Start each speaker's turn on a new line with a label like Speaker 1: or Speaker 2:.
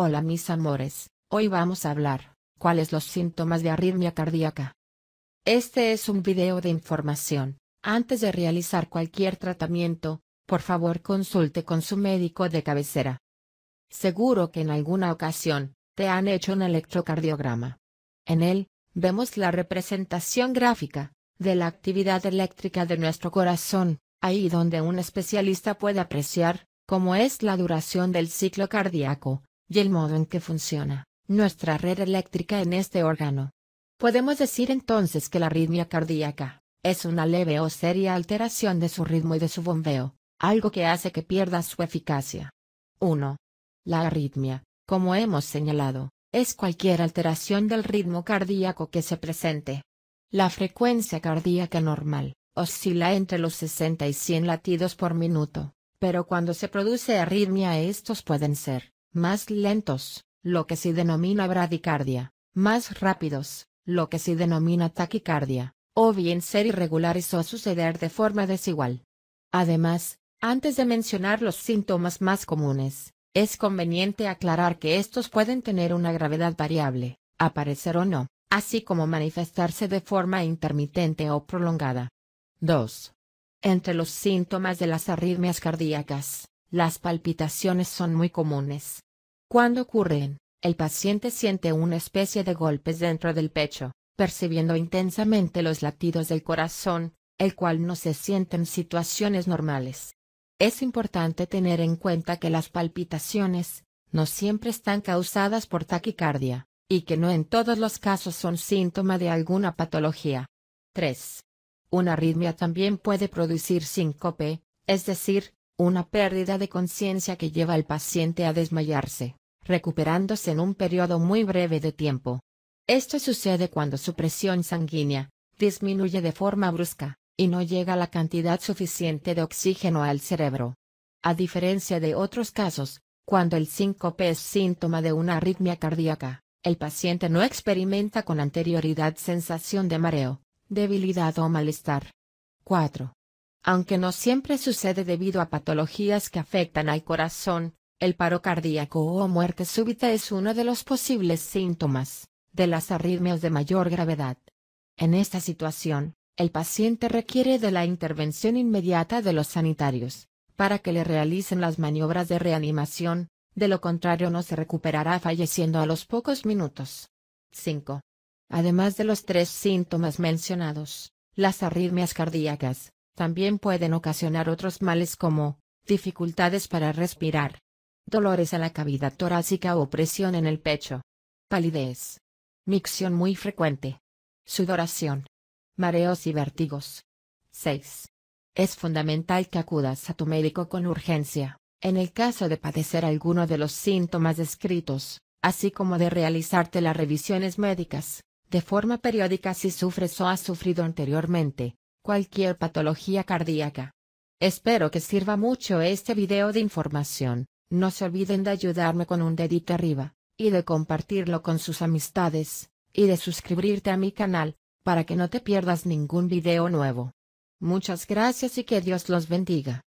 Speaker 1: Hola mis amores, hoy vamos a hablar, ¿cuáles los síntomas de arritmia cardíaca? Este es un video de información, antes de realizar cualquier tratamiento, por favor consulte con su médico de cabecera. Seguro que en alguna ocasión, te han hecho un electrocardiograma. En él, vemos la representación gráfica, de la actividad eléctrica de nuestro corazón, ahí donde un especialista puede apreciar, cómo es la duración del ciclo cardíaco, y el modo en que funciona nuestra red eléctrica en este órgano. Podemos decir entonces que la arritmia cardíaca es una leve o seria alteración de su ritmo y de su bombeo, algo que hace que pierda su eficacia. 1. La arritmia, como hemos señalado, es cualquier alteración del ritmo cardíaco que se presente. La frecuencia cardíaca normal oscila entre los 60 y 100 latidos por minuto, pero cuando se produce arritmia estos pueden ser más lentos, lo que se denomina bradicardia, más rápidos, lo que se denomina taquicardia, o bien ser irregulares o suceder de forma desigual. Además, antes de mencionar los síntomas más comunes, es conveniente aclarar que estos pueden tener una gravedad variable, aparecer o no, así como manifestarse de forma intermitente o prolongada. 2. Entre los síntomas de las arritmias cardíacas, las palpitaciones son muy comunes. Cuando ocurren, el paciente siente una especie de golpes dentro del pecho, percibiendo intensamente los latidos del corazón, el cual no se siente en situaciones normales. Es importante tener en cuenta que las palpitaciones, no siempre están causadas por taquicardia, y que no en todos los casos son síntoma de alguna patología. 3. Una arritmia también puede producir síncope, es decir, una pérdida de conciencia que lleva al paciente a desmayarse, recuperándose en un periodo muy breve de tiempo. Esto sucede cuando su presión sanguínea disminuye de forma brusca, y no llega la cantidad suficiente de oxígeno al cerebro. A diferencia de otros casos, cuando el síncope es síntoma de una arritmia cardíaca, el paciente no experimenta con anterioridad sensación de mareo, debilidad o malestar. 4. Aunque no siempre sucede debido a patologías que afectan al corazón, el paro cardíaco o muerte súbita es uno de los posibles síntomas de las arritmias de mayor gravedad. En esta situación, el paciente requiere de la intervención inmediata de los sanitarios, para que le realicen las maniobras de reanimación, de lo contrario no se recuperará falleciendo a los pocos minutos. 5. Además de los tres síntomas mencionados, las arritmias cardíacas, también pueden ocasionar otros males como, dificultades para respirar, dolores a la cavidad torácica o presión en el pecho, palidez, micción muy frecuente, sudoración, mareos y vértigos. 6. Es fundamental que acudas a tu médico con urgencia, en el caso de padecer alguno de los síntomas descritos, así como de realizarte las revisiones médicas, de forma periódica si sufres o has sufrido anteriormente, cualquier patología cardíaca. Espero que sirva mucho este video de información, no se olviden de ayudarme con un dedito arriba, y de compartirlo con sus amistades, y de suscribirte a mi canal, para que no te pierdas ningún video nuevo. Muchas gracias y que Dios los bendiga.